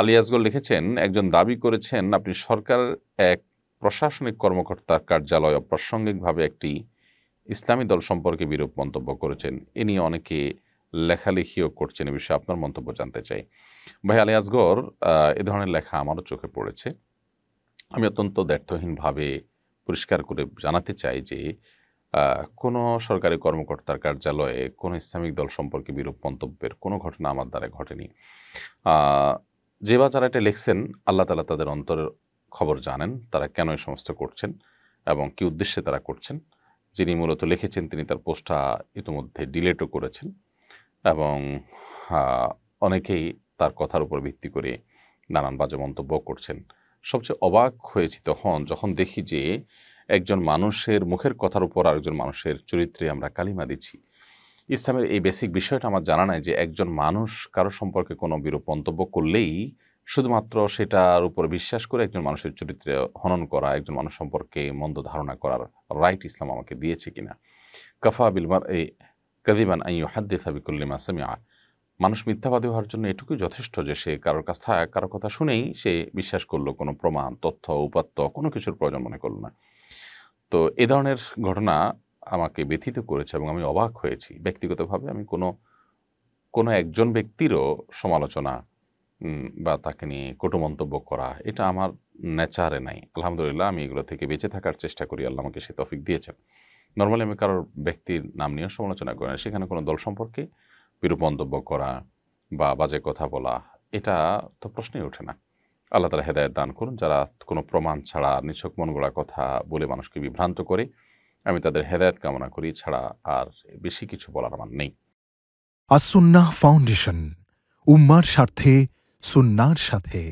আলী আসগল লিখেছেন একজন দাবি করেছেন আপনি সরকার এক প্রশাসনিক কর্মকর্তার কার্যালয় অপ্রাসঙ্গিকভাবে একটি ইসলামী দল সম্পর্কে বিরূপ মন্তব্য করেছেন এ নিয়ে অনেকে লেখালেখিও করছেন এ বিষয়ে আপনার মন্তব্য জানতে চাই ভাই আলী আসগর এ ধরনের লেখা আমারও চোখে পড়েছে আমি অত্যন্ত দ্ব্যর্থহীনভাবে পরিষ্কার করে জানাতে চাই যে কোনো সরকারি কর্মকর্তার কার্যালয়ে কোনো ইসলামিক দল সম্পর্কে বিরূপ মন্তব্যের কোনো ঘটনা আমার দ্বারা ঘটেনি যে বা যারা এটা লিখছেন আল্লাহ তালা তাদের অন্তরের খবর জানেন তারা কেন এই সমস্ত করছেন এবং কি উদ্দেশ্যে তারা করছেন যিনি মূলত লিখেছেন তিনি তার পোস্টটা ইতিমধ্যে ডিলেটও করেছেন এবং অনেকেই তার কথার উপর ভিত্তি করে নানান বাজে মন্তব্য করছেন সবচেয়ে অবাক হয়েছি তখন যখন দেখি যে একজন মানুষের মুখের কথার উপর আরেকজন মানুষের চরিত্রে আমরা কালিমা দিচ্ছি ইসলামের এই বেসিক বিষয়টা আমার জানা নাই যে একজন মানুষ কারো সম্পর্কে কোনো বিরূপ মন্তব্য করলেই শুধুমাত্র সেটার উপর বিশ্বাস করে একজন মানুষের চরিত্রে হনন করা একজন মানুষ সম্পর্কে মন্দ ধারণা করার রাইট ইসলাম আমাকে দিয়েছে কিনা কাফা বিলমার এই কাদিমান আই হাদ্দে সাবিকুল্লিমা সামিয়া মানুষ মিথ্যাবাদী হওয়ার জন্য এটুকুই যথেষ্ট যে সে কারোর কাছ কারোর কথা শুনেই সে বিশ্বাস করলো কোনো প্রমাণ তথ্য উপাত্ত কোনো কিছুর প্রয়োজন মনে করলো না তো এ ধরনের ঘটনা আমাকে ব্যথিত করেছে এবং আমি অবাক হয়েছি ব্যক্তিগতভাবে আমি কোনো কোনো একজন ব্যক্তিরও সমালোচনা বা তাকে নিয়ে কটু মন্তব্য করা এটা আমার নেচারে নাই আলহামদুলিল্লাহ আমি এগুলো থেকে বেঁচে থাকার চেষ্টা করি আল্লাহ আমাকে সে তফিক দিয়েছেন নর্মালি আমি কারোর ব্যক্তির নাম নিয়েও সমালোচনা করি না সেখানে কোনো দল সম্পর্কে বিরূপ মন্তব্য করা বা বাজে কথা বলা এটা তো প্রশ্নই ওঠে না আল্লাহ তালা হেদায়ত দান করুন যারা কোনো প্রমাণ ছাড়া নিছক মন গড়া কথা বলে মানুষকে বিভ্রান্ত করে আমি তাদের হেদায়ত কামনা করি ছাড়া আর বেশি কিছু বলার আমার নেই আসুন্না ফাউন্ডেশন উম্মার স্বার্থে সুন্নার সাথে